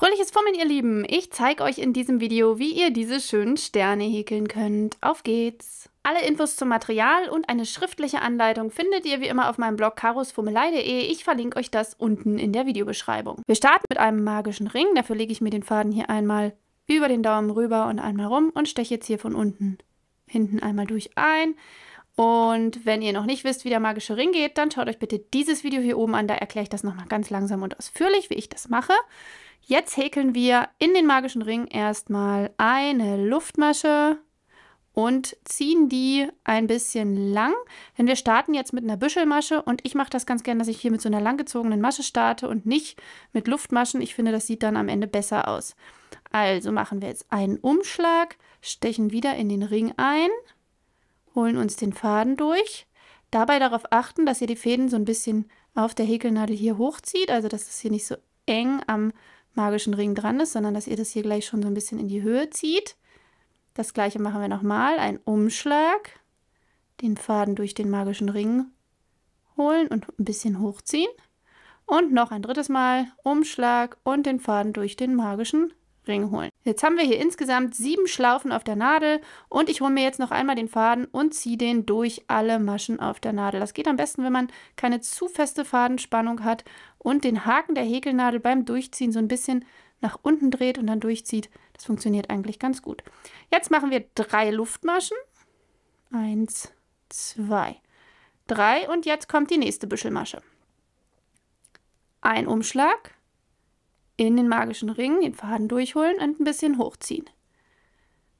Fröhliches Fummeln, ihr Lieben! Ich zeige euch in diesem Video, wie ihr diese schönen Sterne häkeln könnt. Auf geht's! Alle Infos zum Material und eine schriftliche Anleitung findet ihr wie immer auf meinem Blog karusfummelei.de. Ich verlinke euch das unten in der Videobeschreibung. Wir starten mit einem magischen Ring. Dafür lege ich mir den Faden hier einmal über den Daumen rüber und einmal rum und steche jetzt hier von unten hinten einmal durch ein. Und wenn ihr noch nicht wisst, wie der magische Ring geht, dann schaut euch bitte dieses Video hier oben an. Da erkläre ich das nochmal ganz langsam und ausführlich, wie ich das mache. Jetzt häkeln wir in den magischen Ring erstmal eine Luftmasche und ziehen die ein bisschen lang. Denn wir starten jetzt mit einer Büschelmasche und ich mache das ganz gern, dass ich hier mit so einer langgezogenen Masche starte und nicht mit Luftmaschen. Ich finde, das sieht dann am Ende besser aus. Also machen wir jetzt einen Umschlag, stechen wieder in den Ring ein, holen uns den Faden durch. Dabei darauf achten, dass ihr die Fäden so ein bisschen auf der Häkelnadel hier hochzieht, also dass es hier nicht so eng am magischen Ring dran ist, sondern dass ihr das hier gleich schon so ein bisschen in die Höhe zieht. Das gleiche machen wir nochmal, einen Umschlag, den Faden durch den magischen Ring holen und ein bisschen hochziehen. Und noch ein drittes Mal Umschlag und den Faden durch den magischen Ring. Ring holen. Jetzt haben wir hier insgesamt sieben Schlaufen auf der Nadel und ich hole mir jetzt noch einmal den Faden und ziehe den durch alle Maschen auf der Nadel. Das geht am besten, wenn man keine zu feste Fadenspannung hat und den Haken der Häkelnadel beim Durchziehen so ein bisschen nach unten dreht und dann durchzieht. Das funktioniert eigentlich ganz gut. Jetzt machen wir drei Luftmaschen. Eins, zwei, drei und jetzt kommt die nächste Büschelmasche. Ein Umschlag in den magischen Ring, den Faden durchholen und ein bisschen hochziehen.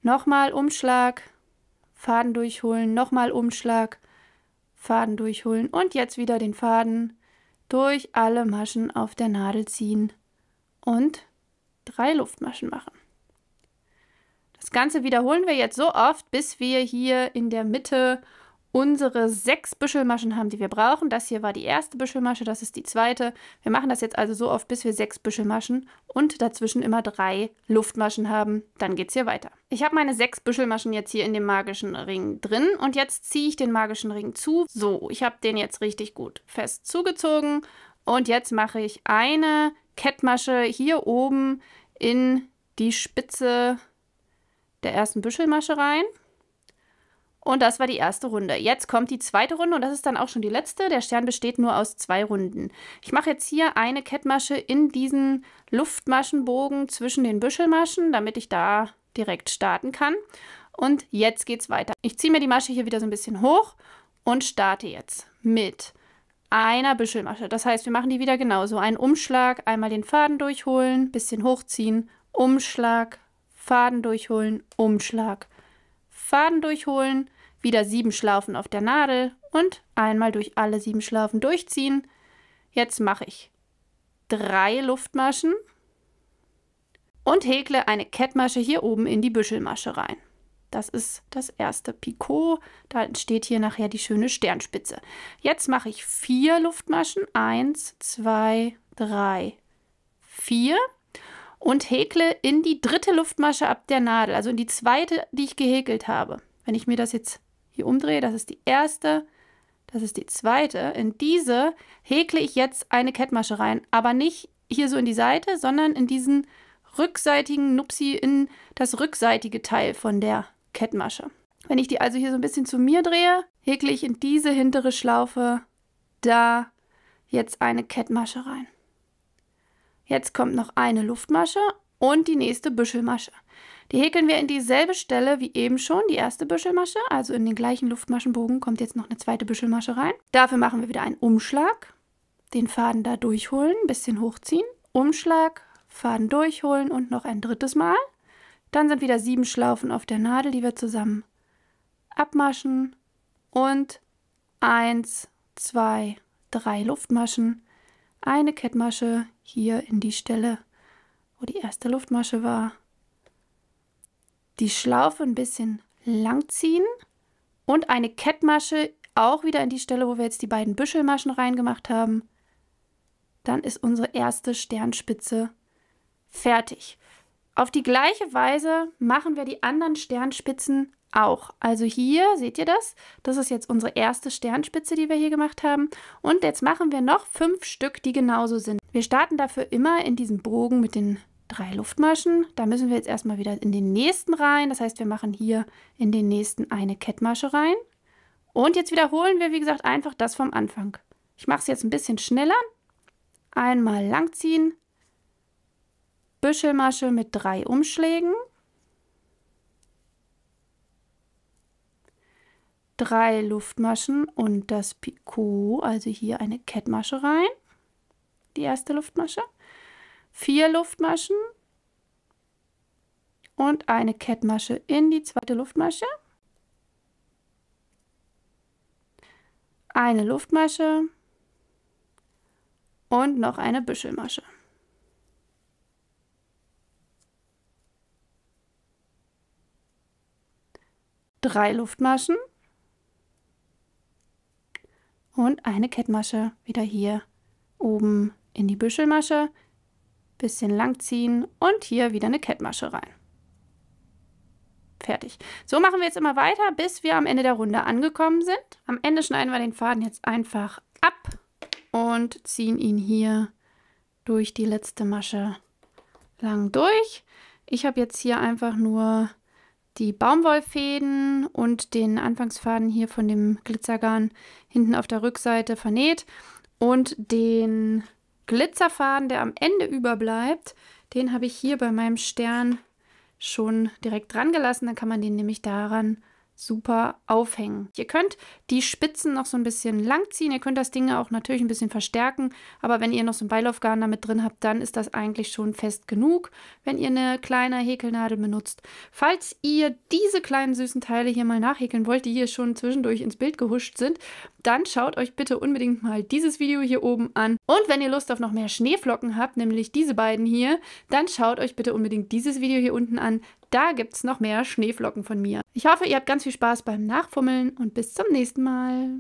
Nochmal Umschlag, Faden durchholen, nochmal Umschlag, Faden durchholen und jetzt wieder den Faden durch alle Maschen auf der Nadel ziehen und drei Luftmaschen machen. Das Ganze wiederholen wir jetzt so oft, bis wir hier in der Mitte unsere sechs Büschelmaschen haben, die wir brauchen. Das hier war die erste Büschelmasche, das ist die zweite. Wir machen das jetzt also so oft, bis wir sechs Büschelmaschen und dazwischen immer drei Luftmaschen haben. Dann geht es hier weiter. Ich habe meine sechs Büschelmaschen jetzt hier in dem magischen Ring drin und jetzt ziehe ich den magischen Ring zu. So, ich habe den jetzt richtig gut fest zugezogen und jetzt mache ich eine Kettmasche hier oben in die Spitze der ersten Büschelmasche rein. Und das war die erste Runde. Jetzt kommt die zweite Runde und das ist dann auch schon die letzte. Der Stern besteht nur aus zwei Runden. Ich mache jetzt hier eine Kettmasche in diesen Luftmaschenbogen zwischen den Büschelmaschen, damit ich da direkt starten kann. Und jetzt geht's weiter. Ich ziehe mir die Masche hier wieder so ein bisschen hoch und starte jetzt mit einer Büschelmasche. Das heißt, wir machen die wieder genauso. Einen Umschlag, einmal den Faden durchholen, bisschen hochziehen, Umschlag, Faden durchholen, Umschlag, Faden durchholen, wieder sieben Schlaufen auf der Nadel und einmal durch alle sieben Schlaufen durchziehen. Jetzt mache ich drei Luftmaschen und häkle eine Kettmasche hier oben in die Büschelmasche rein. Das ist das erste Picot. Da entsteht hier nachher die schöne Sternspitze. Jetzt mache ich vier Luftmaschen. Eins, zwei, drei, vier und häkle in die dritte Luftmasche ab der Nadel, also in die zweite, die ich gehäkelt habe. Wenn ich mir das jetzt hier umdrehe, das ist die erste, das ist die zweite. In diese häkle ich jetzt eine Kettmasche rein, aber nicht hier so in die Seite, sondern in diesen rückseitigen Nupsi, in das rückseitige Teil von der Kettmasche. Wenn ich die also hier so ein bisschen zu mir drehe, häkle ich in diese hintere Schlaufe da jetzt eine Kettmasche rein. Jetzt kommt noch eine Luftmasche und die nächste Büschelmasche. Die häkeln wir in dieselbe Stelle wie eben schon, die erste Büschelmasche. Also in den gleichen Luftmaschenbogen kommt jetzt noch eine zweite Büschelmasche rein. Dafür machen wir wieder einen Umschlag. Den Faden da durchholen, ein bisschen hochziehen. Umschlag, Faden durchholen und noch ein drittes Mal. Dann sind wieder sieben Schlaufen auf der Nadel, die wir zusammen abmaschen. Und eins, zwei, drei Luftmaschen, eine Kettmasche, hier in die Stelle, wo die erste Luftmasche war. Die Schlaufe ein bisschen lang ziehen und eine Kettmasche auch wieder in die Stelle, wo wir jetzt die beiden Büschelmaschen reingemacht haben. Dann ist unsere erste Sternspitze fertig. Auf die gleiche Weise machen wir die anderen Sternspitzen auch. Also hier seht ihr das? Das ist jetzt unsere erste Sternspitze, die wir hier gemacht haben. Und jetzt machen wir noch fünf Stück, die genauso sind. Wir starten dafür immer in diesem Bogen mit den drei Luftmaschen. Da müssen wir jetzt erstmal wieder in den nächsten rein. Das heißt, wir machen hier in den nächsten eine Kettmasche rein. Und jetzt wiederholen wir, wie gesagt, einfach das vom Anfang. Ich mache es jetzt ein bisschen schneller. Einmal langziehen. Büschelmasche mit drei Umschlägen. drei Luftmaschen und das Picot, also hier eine Kettmasche rein, die erste Luftmasche, vier Luftmaschen und eine Kettmasche in die zweite Luftmasche, eine Luftmasche und noch eine Büschelmasche. Drei Luftmaschen und eine Kettmasche wieder hier oben in die Büschelmasche, bisschen lang ziehen und hier wieder eine Kettmasche rein. Fertig. So machen wir jetzt immer weiter, bis wir am Ende der Runde angekommen sind. Am Ende schneiden wir den Faden jetzt einfach ab und ziehen ihn hier durch die letzte Masche lang durch. Ich habe jetzt hier einfach nur die Baumwollfäden und den Anfangsfaden hier von dem Glitzergarn hinten auf der Rückseite vernäht und den Glitzerfaden, der am Ende überbleibt, den habe ich hier bei meinem Stern schon direkt dran gelassen. Dann kann man den nämlich daran super aufhängen. Ihr könnt die Spitzen noch so ein bisschen lang ziehen, ihr könnt das Ding auch natürlich ein bisschen verstärken, aber wenn ihr noch so ein Beilaufgarn damit drin habt, dann ist das eigentlich schon fest genug, wenn ihr eine kleine Häkelnadel benutzt. Falls ihr diese kleinen süßen Teile hier mal nachhäkeln wollt, die hier schon zwischendurch ins Bild gehuscht sind, dann schaut euch bitte unbedingt mal dieses Video hier oben an. Und wenn ihr Lust auf noch mehr Schneeflocken habt, nämlich diese beiden hier, dann schaut euch bitte unbedingt dieses Video hier unten an da gibt es noch mehr Schneeflocken von mir. Ich hoffe, ihr habt ganz viel Spaß beim Nachfummeln und bis zum nächsten Mal.